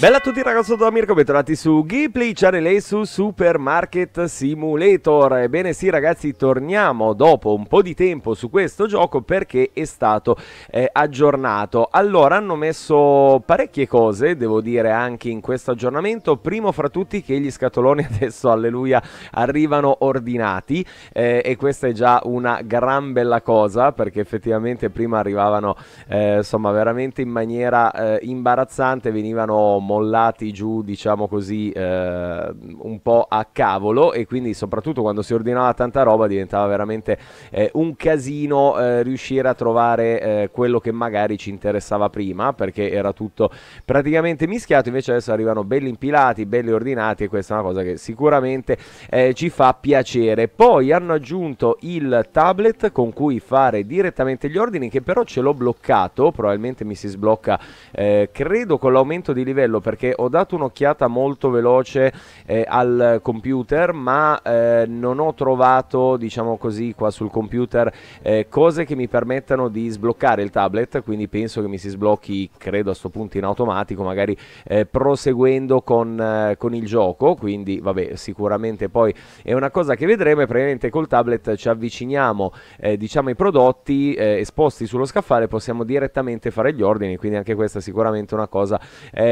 Bella a tutti ragazzi da Mirko, bentornati su Ghibli Channel e su Supermarket Simulator Ebbene sì ragazzi, torniamo dopo un po' di tempo su questo gioco perché è stato eh, aggiornato Allora, hanno messo parecchie cose, devo dire, anche in questo aggiornamento Primo fra tutti che gli scatoloni adesso, alleluia, arrivano ordinati eh, E questa è già una gran bella cosa perché effettivamente prima arrivavano, eh, insomma, veramente in maniera eh, imbarazzante Venivano mollati giù, diciamo così, eh, un po' a cavolo e quindi soprattutto quando si ordinava tanta roba diventava veramente eh, un casino eh, riuscire a trovare eh, quello che magari ci interessava prima perché era tutto praticamente mischiato, invece adesso arrivano belli impilati, belli ordinati e questa è una cosa che sicuramente eh, ci fa piacere. Poi hanno aggiunto il tablet con cui fare direttamente gli ordini che però ce l'ho bloccato, probabilmente mi si sblocca eh, credo con l'aumento di livello parlo perché ho dato un'occhiata molto veloce eh, al computer, ma eh, non ho trovato, diciamo così, qua sul computer eh, cose che mi permettano di sbloccare il tablet, quindi penso che mi si sblocchi, credo a sto punto in automatico, magari eh, proseguendo con, eh, con, il gioco, quindi vabbè, sicuramente poi è una cosa che vedremo e praticamente col tablet ci avviciniamo, eh, diciamo, ai prodotti esposti sullo scaffale, possiamo direttamente fare gli ordini, quindi anche questa è sicuramente una cosa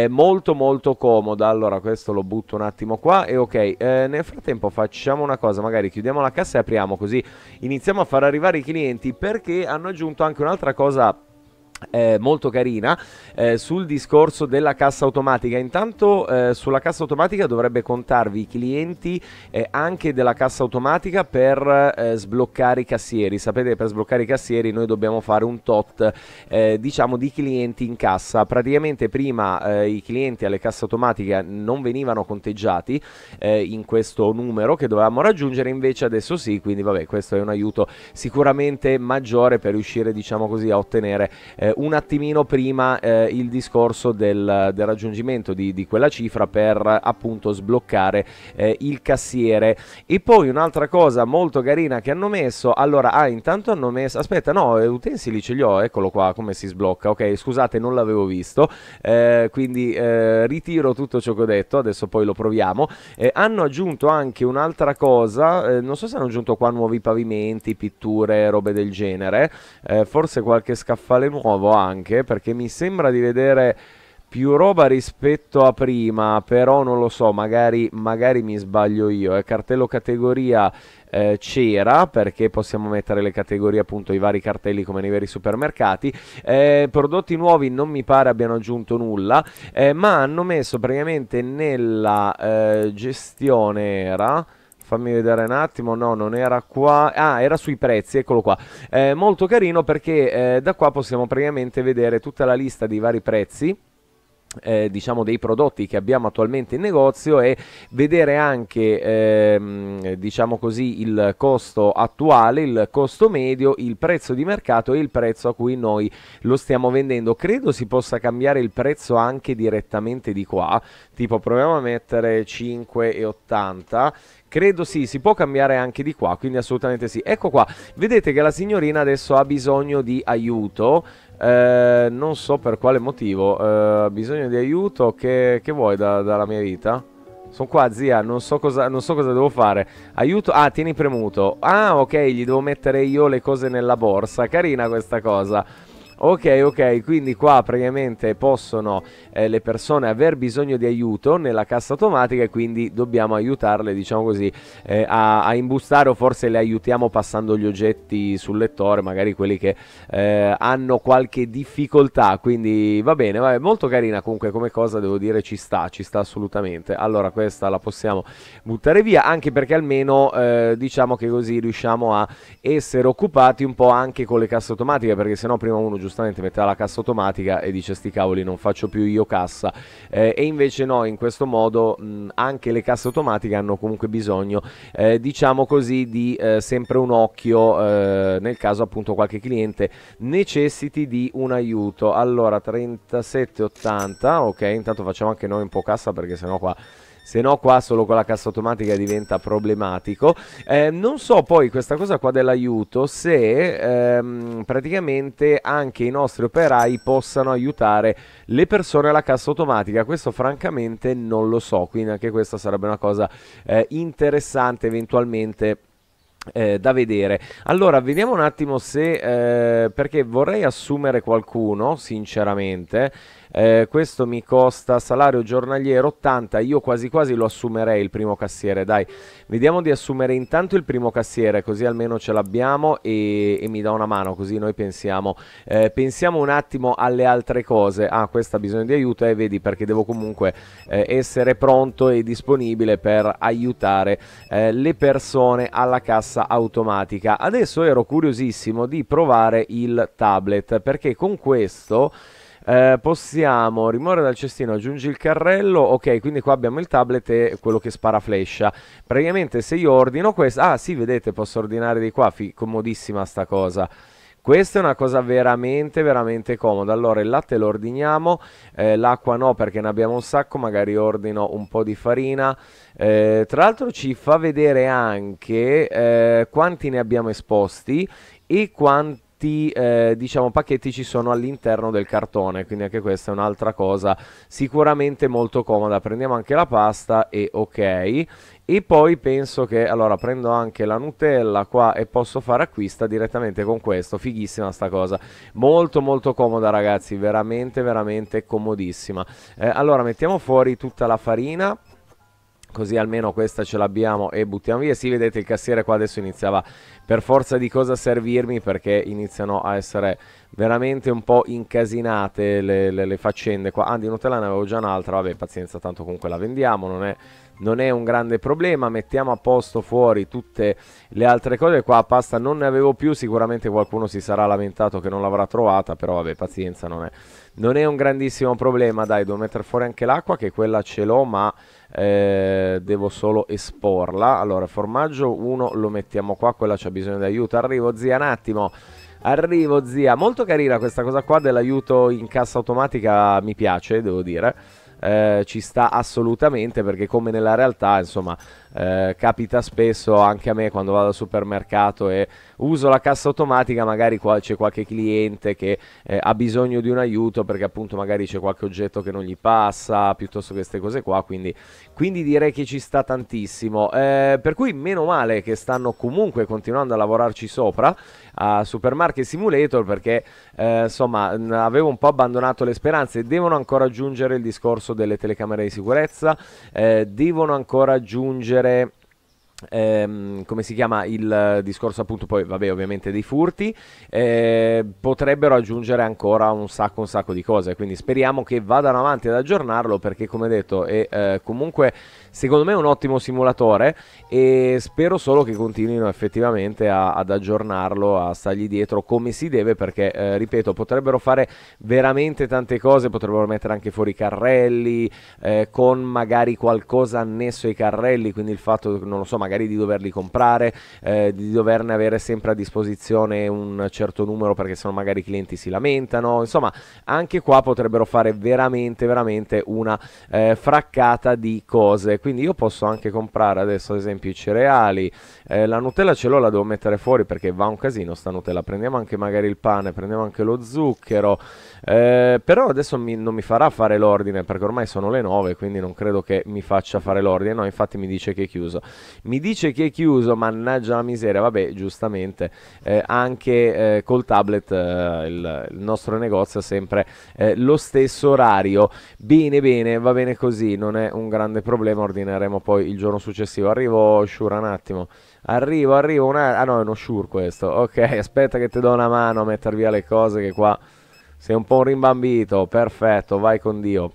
molto molto molto comoda. Allora questo lo butto un attimo qua e ok, eh, nel frattempo facciamo una cosa, magari chiudiamo la cassa e apriamo così iniziamo a far arrivare i clienti perché hanno aggiunto anche un'altra cosa eh, molto carina eh, sul discorso della cassa automatica intanto eh, sulla cassa automatica dovrebbe contarvi i clienti anche della cassa automatica per eh, sbloccare i cassieri sapete che per sbloccare i cassieri noi dobbiamo fare un tot eh, diciamo di clienti in cassa praticamente prima eh, i clienti alle casse automatiche non venivano conteggiati in questo numero che dovevamo raggiungere invece adesso sì quindi vabbè questo è un aiuto sicuramente maggiore per riuscire diciamo così a ottenere eh, un attimino prima eh, il discorso del, del raggiungimento di, di, quella cifra per appunto sbloccare eh, il cassiere. E poi un'altra cosa molto carina che hanno messo, allora, ah, intanto hanno messo, aspetta, no, eh, utensili ce li ho, eccolo qua, come si sblocca, ok, scusate, non l'avevo visto, eh, quindi eh, ritiro tutto ciò che ho detto, adesso poi lo proviamo. hanno aggiunto anche un'altra cosa, non so se hanno aggiunto qua nuovi pavimenti, pitture, robe del genere, forse qualche scaffale nuovo nuovo anche perché mi sembra di vedere più roba rispetto a prima, però non lo so, magari, magari mi sbaglio io. Eh. Cartello categoria eh, c'era perché possiamo mettere le categorie appunto i vari cartelli come nei veri supermercati. Eh, prodotti nuovi non mi pare abbiano aggiunto nulla, eh, ma hanno messo praticamente nella eh, gestione era Fammi vedere un attimo, no, non era qua. Ah, era sui prezzi, eccolo qua. Eh, molto carino perché eh, da qua possiamo praticamente vedere tutta la lista dei vari prezzi eh, diciamo dei prodotti che abbiamo attualmente in negozio e vedere anche ehm, diciamo così il costo attuale il costo medio il prezzo di mercato e il prezzo a cui noi lo stiamo vendendo credo si possa cambiare il prezzo anche direttamente di qua tipo proviamo a mettere 5,80 Credo sì, si può cambiare anche di qua, quindi assolutamente sì. Ecco qua, vedete che la signorina adesso ha bisogno di aiuto eh, non so per quale motivo. Eh, bisogno di aiuto. Che, che vuoi da, dalla mia vita? Sono qua, zia. Non so, cosa, non so, cosa, devo fare. Aiuto. Ah, tieni premuto. Ah, ok. Gli devo mettere io le cose nella borsa. Carina questa cosa. Ok, ok, quindi qua praticamente possono eh, le persone aver bisogno di aiuto nella cassa automatica e quindi dobbiamo aiutarle, diciamo così, eh, a, a, imbustare o forse le aiutiamo passando gli oggetti sul lettore, magari quelli che eh, hanno qualche difficoltà, quindi va bene, va bene, molto carina comunque come cosa, devo dire ci sta, ci sta assolutamente. Allora questa la possiamo buttare via, anche perché almeno eh, diciamo che così riusciamo a essere occupati un po' anche con le casse automatiche, perché sennò prima uno giustamente metterà la cassa automatica e dice sti cavoli non faccio più io cassa eh, e invece no in questo modo mh, anche le casse automatiche hanno comunque bisogno eh, diciamo così di eh, sempre un occhio eh, nel caso appunto qualche cliente necessiti di un aiuto allora 37,80 ok intanto facciamo anche noi un po' cassa perché sennò qua se no qua solo con la cassa automatica diventa problematico. Eh, non so poi questa cosa qua dell'aiuto se ehm, praticamente anche i nostri operai possano aiutare le persone alla cassa automatica, questo francamente non lo so, quindi anche questa sarebbe una cosa eh, interessante eventualmente. Eh, da vedere allora vediamo un attimo se eh, perché vorrei assumere qualcuno sinceramente eh, questo mi costa salario giornaliero 80, io quasi quasi lo assumerei il primo cassiere, dai. Vediamo di assumere intanto il primo cassiere, così almeno ce l'abbiamo e, e, mi dà una mano, così noi pensiamo. Eh, pensiamo un attimo alle altre cose. Ah, questa ha bisogno di aiuto, e eh, vedi, perché devo comunque eh, essere pronto e disponibile per aiutare eh, le persone alla cassa automatica. Adesso ero curiosissimo di provare il tablet, perché con questo... Eh, possiamo rimuovere dal cestino, aggiungi il carrello, ok, quindi qua abbiamo il tablet e quello che spara flescia. Praticamente se io ordino questo, ah sì, vedete, posso ordinare di qua, Fì, comodissima sta cosa. Questa è una cosa veramente, veramente comoda. Allora, il latte lo ordiniamo, eh, l'acqua no perché ne abbiamo un sacco, magari ordino un po' di farina. Eh, tra l'altro ci fa vedere anche eh, quanti ne abbiamo esposti e quanti quanti eh, diciamo, pacchetti ci sono all'interno del cartone, quindi anche questa è un'altra cosa sicuramente molto comoda. Prendiamo anche la pasta e ok. E poi penso che, allora, prendo anche la Nutella qua e posso fare acquista direttamente con questo. Fighissima sta cosa. Molto molto comoda ragazzi, veramente veramente comodissima. Eh, allora, mettiamo fuori tutta la farina così almeno questa ce l'abbiamo e buttiamo via. Sì, vedete il cassiere qua adesso iniziava per forza di cosa servirmi perché iniziano a essere veramente un po' incasinate le, le, le faccende qua. Ah, di Nutella ne avevo già un'altra, vabbè pazienza, tanto comunque la vendiamo, non è non è un grande problema mettiamo a posto fuori tutte le altre cose qua pasta non ne avevo più sicuramente qualcuno si sarà lamentato che non l'avrà trovata però vabbè pazienza non è non è un grandissimo problema dai devo mettere fuori anche l'acqua che quella ce l'ho ma eh, devo solo esporla allora formaggio 1 lo mettiamo qua quella c'ha bisogno di aiuto arrivo zia un attimo arrivo zia molto carina questa cosa qua dell'aiuto in cassa automatica mi piace devo dire eh, ci sta assolutamente perché come nella realtà insomma eh, capita spesso anche a me quando vado al supermercato e uso la cassa automatica, magari qua c'è qualche cliente che eh, ha bisogno di un aiuto perché appunto magari c'è qualche oggetto che non gli passa, piuttosto che queste cose qua, quindi, quindi direi che ci sta tantissimo. Eh, per cui meno male che stanno comunque continuando a lavorarci sopra a Supermarket Simulator perché eh, insomma avevo un po' abbandonato le speranze, devono ancora aggiungere il discorso delle telecamere di sicurezza, eh, devono ancora aggiungere risolvere Ehm, come si chiama il discorso appunto poi vabbè ovviamente dei furti eh, potrebbero aggiungere ancora un sacco un sacco di cose quindi speriamo che vadano avanti ad aggiornarlo perché come detto è eh, comunque secondo me è un ottimo simulatore e spero solo che continuino effettivamente a, ad aggiornarlo, a stargli dietro come si deve perché, eh, ripeto, potrebbero fare veramente tante cose, potrebbero mettere anche fuori i carrelli, eh, con magari qualcosa annesso ai carrelli, quindi il fatto, non lo so, magari di doverli comprare, eh, di doverne avere sempre a disposizione un certo numero perché sennò magari i clienti si lamentano, insomma, anche qua potrebbero fare veramente, veramente una eh, fraccata di cose quindi io posso anche comprare adesso ad esempio i cereali, eh, la Nutella ce l'ho, la devo mettere fuori perché va un casino sta Nutella, prendiamo anche magari il pane, prendiamo anche lo zucchero, eh, però adesso mi, non mi farà fare l'ordine perché ormai sono le 9, quindi non credo che mi faccia fare l'ordine, no infatti mi dice che è chiuso, mi dice che è chiuso, mannaggia la miseria, vabbè giustamente eh, anche eh, col tablet eh, il, il, nostro negozio ha sempre eh, lo stesso orario, bene bene, va bene così, non è un grande problema ordinare ordineremo poi il giorno successivo. Arrivo Shura un attimo. Arrivo, arrivo una... Ah no, è uno Shur questo. Ok, aspetta che ti do una mano a metter via le cose che qua sei un po' un rimbambito. Perfetto, vai con Dio.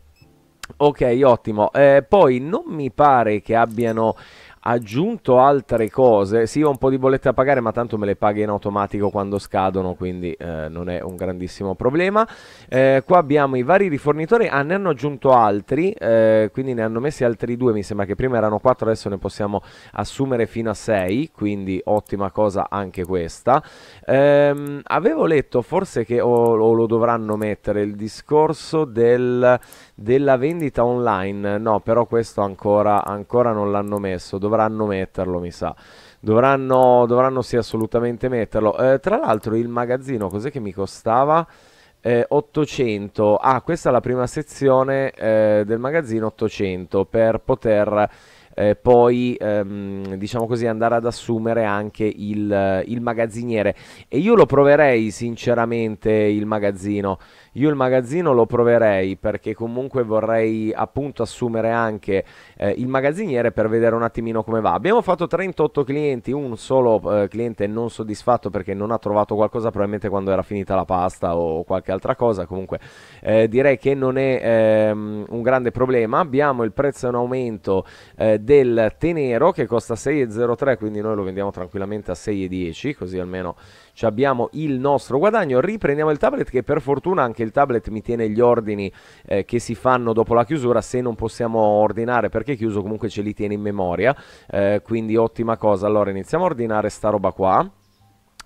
Ok, ottimo. Eh, poi non mi pare che abbiano aggiunto altre cose. Sì, ho un po' di bollette da pagare, ma tanto me le paghi in automatico quando scadono, quindi eh, non è un grandissimo problema. Eh, qua abbiamo i vari rifornitori, ah, ne hanno aggiunto altri, eh, quindi ne hanno messi altri due. Mi sembra che prima erano quattro adesso ne possiamo assumere fino a sei quindi ottima cosa anche questa. Ehm, avevo letto forse che o, o, lo dovranno mettere il discorso del, della vendita online, no, però questo ancora, ancora non l'hanno messo. Dov dovranno metterlo, mi sa. Dovranno, dovranno sì assolutamente metterlo. Eh, tra l'altro il magazzino, cos'è che mi costava? Eh, 800. Ah, questa è la prima sezione eh, del magazzino 800 per poter eh, poi ehm, diciamo così andare ad assumere anche il, il, magazziniere e io lo proverei sinceramente il magazzino io il magazzino lo proverei perché comunque vorrei appunto assumere anche eh, il magazziniere per vedere un attimino come va abbiamo fatto 38 clienti un solo eh, cliente non soddisfatto perché non ha trovato qualcosa probabilmente quando era finita la pasta o qualche altra cosa comunque eh, direi che non è ehm, un grande problema abbiamo il prezzo in aumento eh, del Tenero che costa 6,03 quindi noi lo vendiamo tranquillamente a 6,10 così almeno abbiamo il nostro guadagno riprendiamo il tablet che per fortuna anche il tablet mi tiene gli ordini eh, che si fanno dopo la chiusura se non possiamo ordinare perché è chiuso comunque ce li tiene in memoria eh, quindi ottima cosa allora iniziamo a ordinare sta roba qua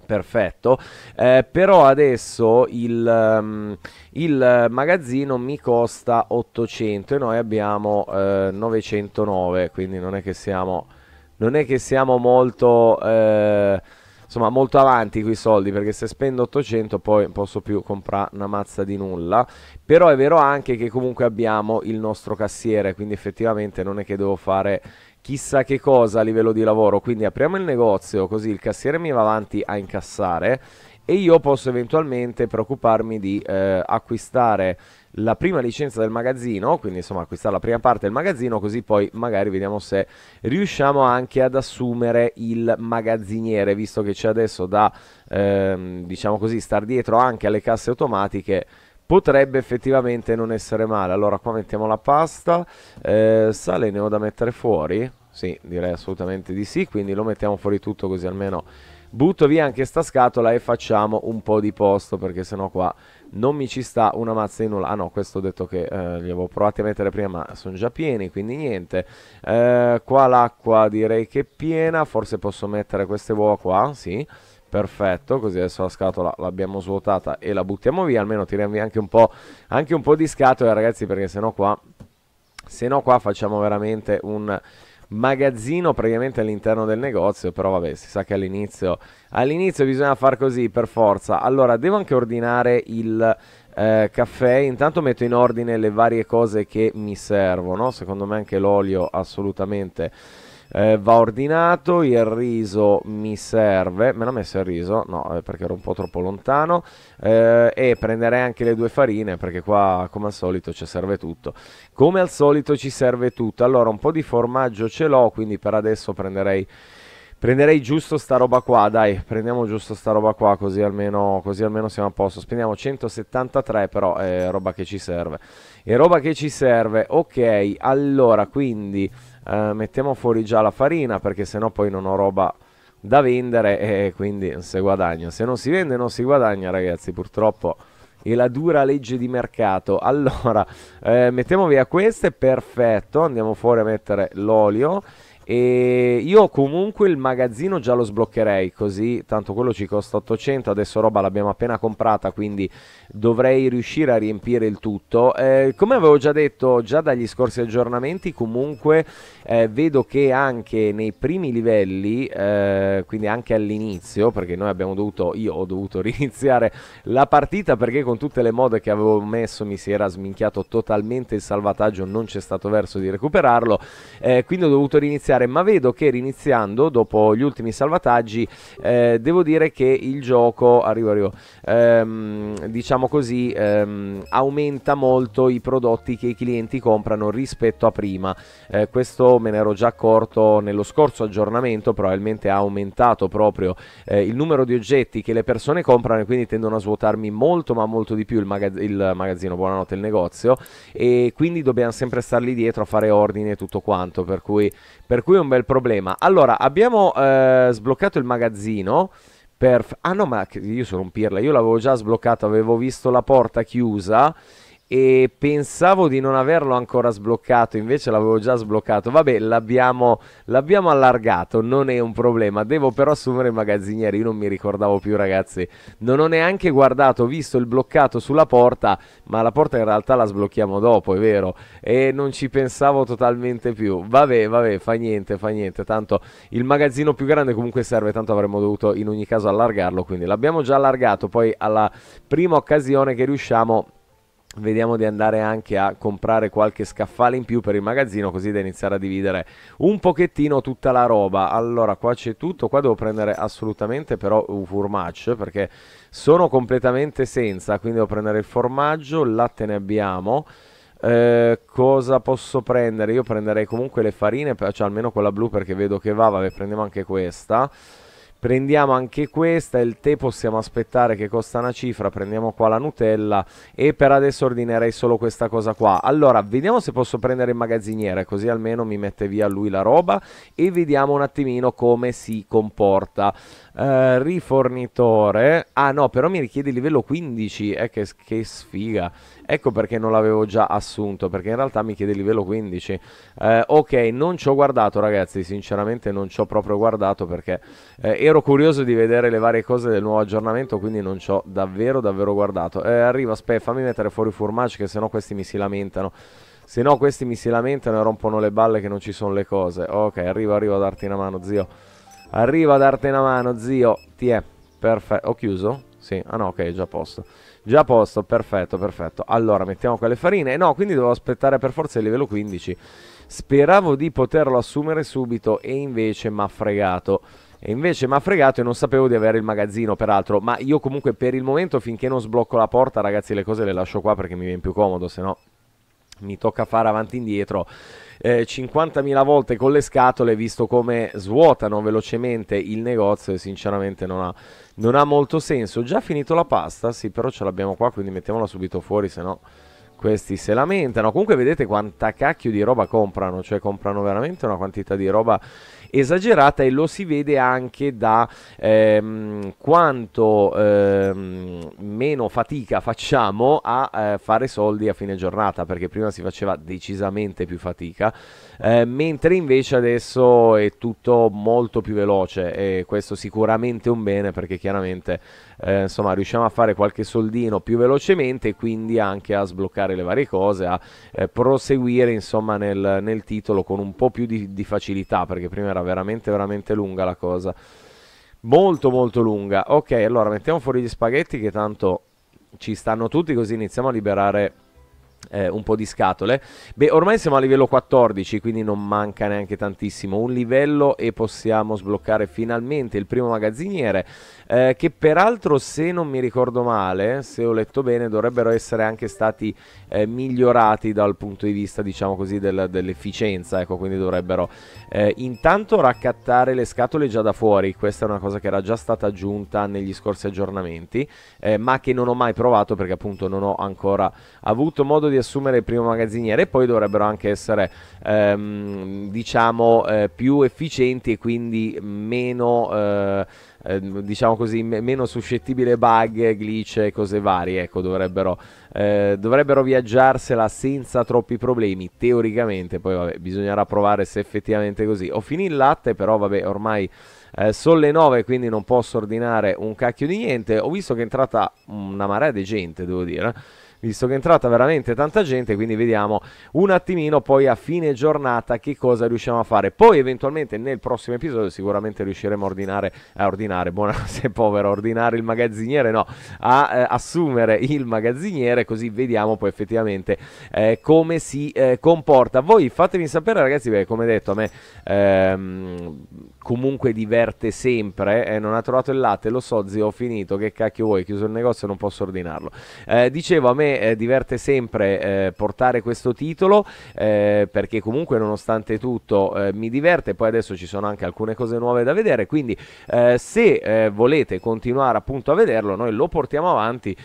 perfetto. Eh, però adesso il, um, il, magazzino mi costa 800 e noi abbiamo eh, 909, quindi non è che siamo, è che siamo molto, eh, insomma, molto avanti con i soldi, perché se spendo 800 poi posso più comprare una mazza di nulla. Però è vero anche che comunque abbiamo il nostro cassiere, quindi effettivamente non è che devo fare chissà che cosa a livello di lavoro, quindi apriamo il negozio così il cassiere mi va avanti a incassare e io posso eventualmente preoccuparmi di eh, acquistare la prima licenza del magazzino, quindi insomma acquistare la prima parte del magazzino, così poi magari vediamo se riusciamo anche ad assumere il magazziniere, visto che c'è adesso da, ehm, diciamo così, star dietro anche alle casse automatiche potrebbe effettivamente non essere male. Allora qua mettiamo la pasta, eh, sale ne ho da mettere fuori? Sì, direi assolutamente di sì, quindi lo mettiamo fuori tutto così almeno butto via anche sta scatola e facciamo un po' di posto perché sennò qua non mi ci sta una mazza di nulla ah no questo ho detto che eh, li avevo provati a mettere prima ma sono già pieni quindi niente eh, qua l'acqua direi che è piena forse posso mettere queste uova qua sì Perfetto, così adesso la scatola l'abbiamo svuotata e la buttiamo via, almeno tiriamo via anche un po', anche un po di scatole ragazzi perché sennò qua, sennò qua facciamo veramente un magazzino praticamente all'interno del negozio, però vabbè, si sa che all'inizio, all'inizio bisogna far così per forza. Allora, devo anche ordinare il eh, caffè, intanto metto in ordine le varie cose che mi servono, secondo me anche l'olio assolutamente eh, va ordinato, il riso mi serve, me l'ho messo il riso, no eh, perché ero un po' troppo lontano, eh, e prenderei anche le due farine perché qua come al solito ci serve tutto. Come al solito ci serve tutto, allora un po' di formaggio ce l'ho, quindi per adesso prenderei... Prenderei giusto sta roba qua, dai, prendiamo giusto sta roba qua, così almeno, così almeno siamo a posto. Spendiamo 173, però è eh, roba che ci serve. È roba che ci serve, ok, allora, quindi eh, mettiamo fuori già la farina perché sennò poi non ho roba da vendere e quindi se guadagno Se non si vende non si guadagna ragazzi, purtroppo è la dura legge di mercato. Allora, eh, mettiamo via queste, perfetto, andiamo fuori a mettere l'olio e io comunque il magazzino già lo sbloccherei così, tanto quello ci costa 800, adesso roba l'abbiamo appena comprata, quindi dovrei riuscire a riempire il tutto. Eh, come avevo già detto già dagli scorsi aggiornamenti, comunque eh, vedo che anche nei primi livelli, eh, quindi anche all'inizio, perché noi abbiamo dovuto, io ho dovuto riniziare la partita perché con tutte le mode che avevo messo mi si era sminchiato totalmente il salvataggio, non c'è stato verso di recuperarlo, eh, quindi ho dovuto riniziare iniziare, ma vedo che riniziando, dopo gli ultimi salvataggi, eh, devo dire che il gioco, arrivo, arrivo, ehm, diciamo così, ehm, aumenta molto i prodotti che i clienti comprano rispetto a prima. Eh, questo me ne ero già accorto nello scorso aggiornamento, probabilmente ha aumentato proprio eh, il numero di oggetti che le persone comprano e quindi tendono a svuotarmi molto ma molto di più il, magaz- il magazzino, buonanotte il negozio e quindi dobbiamo sempre star lì dietro a fare ordine e tutto quanto, per cui, per qui è un bel problema. Allora, abbiamo eh, sbloccato il magazzino. Per... Ah no, ma io sono un pirla, io l'avevo già sbloccato, avevo visto la porta chiusa e pensavo di non averlo ancora sbloccato, invece l'avevo già sbloccato. Vabbè, l'abbiamo, l'abbiamo, allargato, non è un problema. Devo però assumere il magazziniere, io non mi ricordavo più ragazzi. Non ho neanche guardato, ho visto il bloccato sulla porta, ma la porta in realtà la sblocchiamo dopo, è vero. E non ci pensavo totalmente più. Vabbè, vabbè, fa niente, fa niente. Tanto il magazzino più grande comunque serve, tanto avremmo dovuto in ogni caso allargarlo, quindi l'abbiamo già allargato. Poi alla prima occasione che riusciamo vediamo di andare anche a comprare qualche scaffale in più per il magazzino così da iniziare a dividere un pochettino tutta la roba allora qua c'è tutto qua devo prendere assolutamente però un formaggio perché sono completamente senza quindi devo prendere il formaggio il latte ne abbiamo eh, cosa posso prendere io prenderei comunque le farine cioè almeno quella blu perché vedo che va vabbè prendiamo anche questa prendiamo anche questa il tè possiamo aspettare che costa una cifra prendiamo qua la Nutella e per adesso ordinerei solo questa cosa qua allora vediamo se posso prendere il magazziniere così almeno mi mette via lui la roba e vediamo un attimino come si comporta eh, rifornitore ah no però mi richiede il livello 15 eh che, che sfiga Ecco perché non l'avevo già assunto, perché in realtà mi chiede il livello 15. Eh, ok, non ci ho guardato ragazzi, sinceramente non ci ho proprio guardato perché eh, ero curioso di vedere le varie cose del nuovo aggiornamento, quindi non ci ho davvero davvero guardato. Eh, arriva, Spe, fammi mettere fuori i formaggi che sennò questi mi si lamentano. Se no questi mi si lamentano e rompono le balle che non ci sono le cose. Ok, arriva, arriva a darti una mano, zio. Arriva a darti una mano, zio. Ti è. Perfetto. Ho chiuso? Sì. Ah no, ok, è già a posto. Già a posto, perfetto, perfetto. Allora, mettiamo quelle farine. Eh no, quindi devo aspettare per forza il livello 15. Speravo di poterlo assumere subito e invece mi ha fregato. E invece mi ha fregato e non sapevo di avere il magazzino, peraltro. Ma io comunque per il momento, finché non sblocco la porta, ragazzi, le cose le lascio qua perché mi viene più comodo, se no mi tocca fare avanti e indietro eh, 50.000 volte con le scatole, visto come svuotano velocemente il negozio e sinceramente non ha, non ha molto senso. Già finito la pasta? Sì, però ce l'abbiamo qua, quindi mettiamola subito fuori, se no questi se lamentano. Comunque vedete quanta cacchio di roba comprano, cioè comprano veramente una quantità di roba esagerata e lo si vede anche da ehm, quanto ehm, meno fatica facciamo a eh, fare soldi a fine giornata, perché prima si faceva decisamente più fatica, eh, mentre invece adesso è tutto molto più veloce e questo sicuramente è un bene perché chiaramente eh, insomma riusciamo a fare qualche soldino più velocemente e quindi anche a sbloccare le varie cose, a eh, proseguire insomma nel, nel, titolo con un po' più di, di facilità perché prima era veramente veramente lunga la cosa. Molto molto lunga. Ok, allora mettiamo fuori gli spaghetti che tanto ci stanno tutti così iniziamo a liberare eh, un po' di scatole. Beh, ormai siamo a livello 14, quindi non manca neanche tantissimo. Un livello e possiamo sbloccare finalmente il primo magazziniere, eh, che peraltro, se non mi ricordo male, se ho letto bene, dovrebbero essere anche stati eh, migliorati dal punto di vista, diciamo così, del, dell'efficienza. Ecco, quindi dovrebbero eh, intanto raccattare le scatole già da fuori. Questa è una cosa che era già stata aggiunta negli scorsi aggiornamenti, eh, ma che non ho mai provato perché appunto non ho ancora avuto modo di di assumere il primo magazziniere e poi dovrebbero anche essere ehm, diciamo eh, più efficienti e quindi meno eh, ehm, diciamo così, meno suscettibile bug, glitch e cose varie. Ecco, dovrebbero, eh, dovrebbero, viaggiarsela senza troppi problemi, teoricamente. Poi vabbè, bisognerà provare se effettivamente è così. Ho finito il latte, però vabbè, ormai eh, sono le 9, quindi non posso ordinare un cacchio di niente. Ho visto che è entrata una marea di gente, devo dire visto che è entrata veramente tanta gente, quindi vediamo un attimino poi a fine giornata che cosa riusciamo a fare. Poi eventualmente nel prossimo episodio sicuramente riusciremo a ordinare, a ordinare, buonanotte povero, ordinare il magazziniere, no, a eh, assumere il magazziniere, così vediamo poi effettivamente eh, come si eh, comporta. Voi fatemi sapere ragazzi, perché come detto a me... Ehm, comunque diverte sempre. Eh, non ha trovato il latte, lo so, zio, ho finito. Che cacchio vuoi? Chiuso il negozio, non posso ordinarlo. Eh, dicevo, a me eh, diverte sempre eh, portare questo titolo eh, perché, comunque, nonostante tutto, eh, mi diverte. Poi adesso ci sono anche alcune cose nuove da vedere. Quindi, se volete continuare appunto a vederlo, noi lo portiamo avanti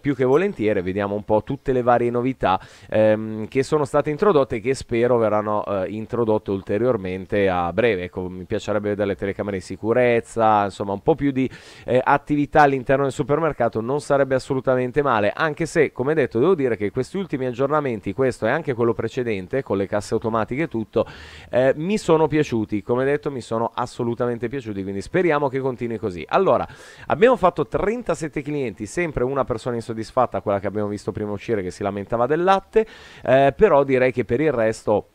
più che volentieri. Vediamo un po' tutte le varie novità ehm, che sono state introdotte e che spero verranno introdotte ulteriormente a breve. Ecco, mi piace piacerebbe vedere le telecamere di sicurezza, insomma un po' più di eh, attività all'interno del supermercato non sarebbe assolutamente male, anche se come detto devo dire che questi ultimi aggiornamenti, questo e anche quello precedente, con le casse automatiche e tutto, eh, mi sono piaciuti, come detto mi sono assolutamente piaciuti, quindi speriamo che continui così. Allora, abbiamo fatto 37 clienti, sempre una persona insoddisfatta, quella che abbiamo visto prima uscire che si lamentava del latte, eh, però direi che per il resto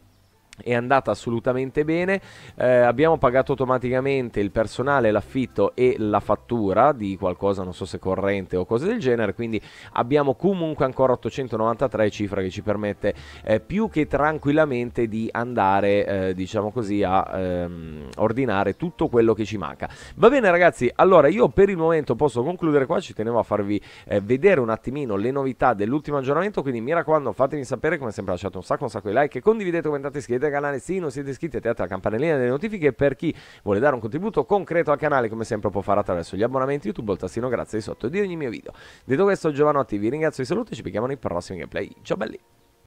è andata assolutamente bene, eh, abbiamo pagato automaticamente il personale, l'affitto e la fattura di qualcosa, non so se corrente o cose del genere, quindi abbiamo comunque ancora 893 cifra che ci permette eh, più che tranquillamente di andare, eh, diciamo così, a ehm, ordinare tutto quello che ci manca. Va bene ragazzi, allora io per il momento posso concludere qua, ci tenevo a farvi eh, vedere un attimino le novità dell'ultimo aggiornamento, quindi mi raccomando fatemi sapere, come sempre lasciate un sacco un sacco di like, condividete, commentate, iscrivetevi iscrivete al canale se non siete iscritti, attivate la campanellina delle notifiche per chi vuole dare un contributo concreto al canale, come sempre può fare attraverso gli abbonamenti YouTube o il tastino grazie di sotto di ogni mio video. Detto questo, Giovanotti vi ringrazio, e saluto e ci becchiamo nei prossimi gameplay. Ciao belli!